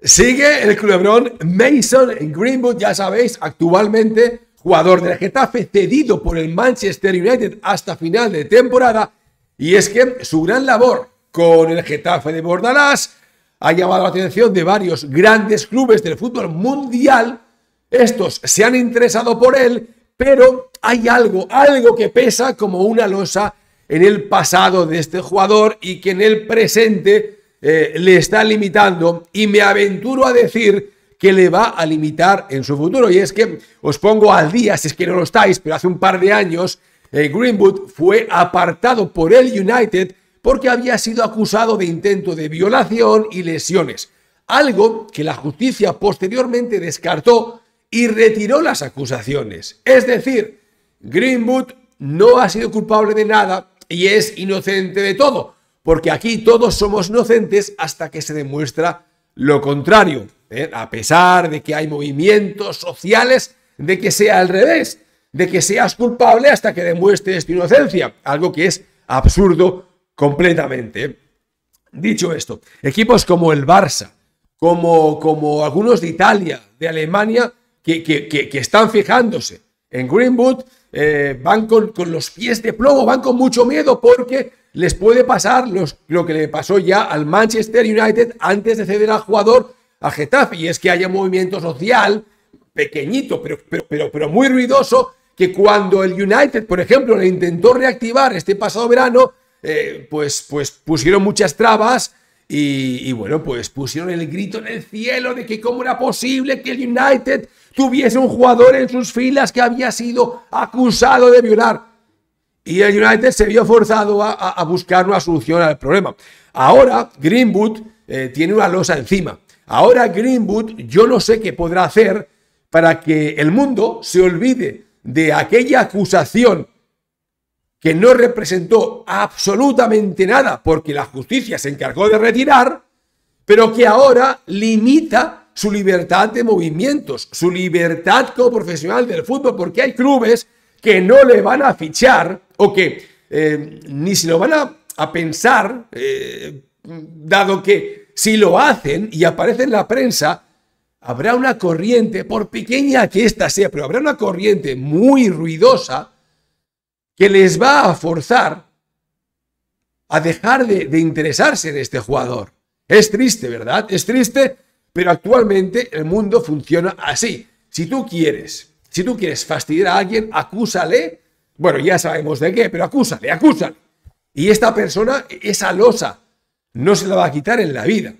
Sigue el culebrón Mason Greenwood, ya sabéis, actualmente jugador del Getafe, cedido por el Manchester United hasta final de temporada. Y es que su gran labor con el Getafe de Bordalás ha llamado la atención de varios grandes clubes del fútbol mundial. Estos se han interesado por él, pero hay algo, algo que pesa como una losa en el pasado de este jugador y que en el presente eh, le está limitando y me aventuro a decir que le va a limitar en su futuro. Y es que os pongo al día, si es que no lo estáis, pero hace un par de años eh, Greenwood fue apartado por el United porque había sido acusado de intento de violación y lesiones, algo que la justicia posteriormente descartó y retiró las acusaciones. Es decir, Greenwood no ha sido culpable de nada y es inocente de todo porque aquí todos somos inocentes hasta que se demuestra lo contrario, ¿eh? a pesar de que hay movimientos sociales de que sea al revés, de que seas culpable hasta que demuestres tu inocencia, algo que es absurdo completamente. ¿eh? Dicho esto, equipos como el Barça, como, como algunos de Italia, de Alemania, que están fijándose en Greenwood, eh, van con, los pies de plomo, van con mucho miedo porque les puede pasar lo que le pasó ya al Manchester United antes de ceder al jugador a Getafe, y es que haya movimiento social pequeñito, pero, pero, pero, muy ruidoso, que cuando el United, por ejemplo, le intentó reactivar este pasado verano, eh, pues, pues pusieron muchas trabas, y, bueno, pues pusieron el grito en el cielo de que cómo era posible que el United tuviese un jugador en sus filas que había sido acusado de violar. Y el United se vio forzado a, buscar una solución al problema. Ahora Greenwood eh, tiene una losa encima. Ahora Greenwood yo no sé qué podrá hacer para que el mundo se olvide de aquella acusación que no representó absolutamente nada porque la justicia se encargó de retirar, pero que ahora limita su libertad de movimientos, su libertad como profesional del fútbol, porque hay clubes que no le van a fichar o que eh, ni se lo van a, pensar, eh, dado que si lo hacen y aparece en la prensa, habrá una corriente, por pequeña que esta sea, pero habrá una corriente muy ruidosa, que les va a forzar a dejar de, interesarse en este jugador. Es triste, ¿verdad? Es triste, pero actualmente el mundo funciona así. Si tú quieres, si tú quieres fastidiar a alguien, acúsale. Bueno, ya sabemos de qué, pero acúsale, acúsale. Y esta persona, esa losa, no se la va a quitar en la vida.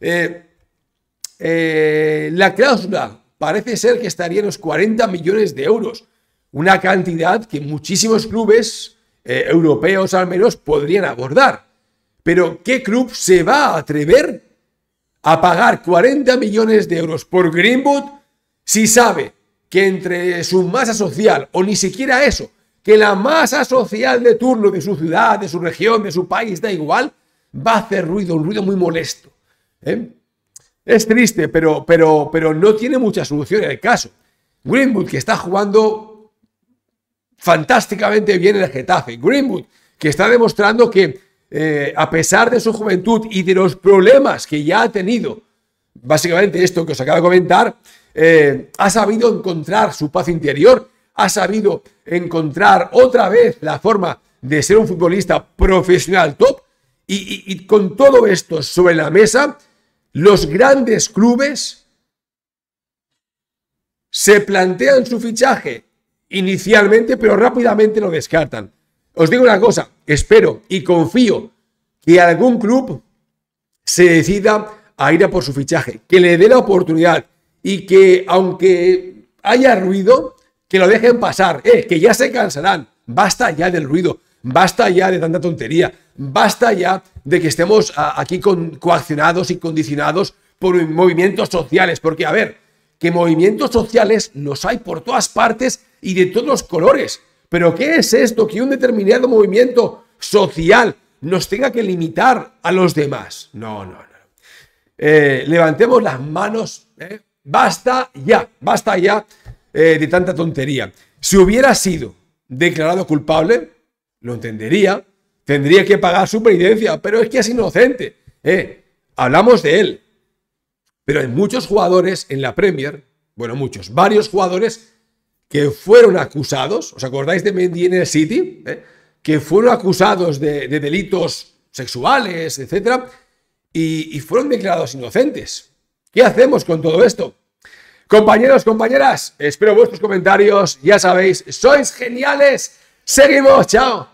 Eh, eh, la cláusula parece ser que estaría en los 40 millones de euros una cantidad que muchísimos clubes eh, europeos al menos podrían abordar. Pero ¿qué club se va a atrever a pagar 40 millones de euros por Greenwood si sabe que entre su masa social, o ni siquiera eso, que la masa social de turno de su ciudad, de su región, de su país, da igual, va a hacer ruido, un ruido muy molesto. ¿eh? Es triste, pero, pero, pero no tiene mucha solución en el caso. Greenwood, que está jugando fantásticamente bien el Getafe. Greenwood, que está demostrando que eh, a pesar de su juventud y de los problemas que ya ha tenido, básicamente esto que os acabo de comentar, eh, ha sabido encontrar su paz interior, ha sabido encontrar otra vez la forma de ser un futbolista profesional top y con todo esto sobre la mesa, los grandes clubes se plantean su fichaje inicialmente, pero rápidamente lo descartan. Os digo una cosa, espero y confío que algún club se decida a ir a por su fichaje, que le dé la oportunidad y que aunque haya ruido, que lo dejen pasar, eh, que ya se cansarán, basta ya del ruido, basta ya de tanta tontería, basta ya de que estemos aquí con, coaccionados y condicionados por movimientos sociales, porque a ver, que movimientos sociales los hay por todas partes y de todos los colores. Pero ¿qué es esto que un determinado movimiento social nos tenga que limitar a los demás? No, no, no. Eh, levantemos las manos. ¿eh? Basta ya, basta ya eh, de tanta tontería. Si hubiera sido declarado culpable, lo entendería, tendría que pagar su presidencia, pero es que es inocente. Hablamos de él, pero hay muchos jugadores en la Premier, bueno, muchos, varios jugadores que fueron acusados, ¿os acordáis de Mendy en el City? ¿Eh? Que fueron acusados de, delitos sexuales, etc. Y, y fueron declarados inocentes. ¿Qué hacemos con todo esto? Compañeros, compañeras, espero vuestros comentarios. Ya sabéis, sois geniales. Seguimos, chao.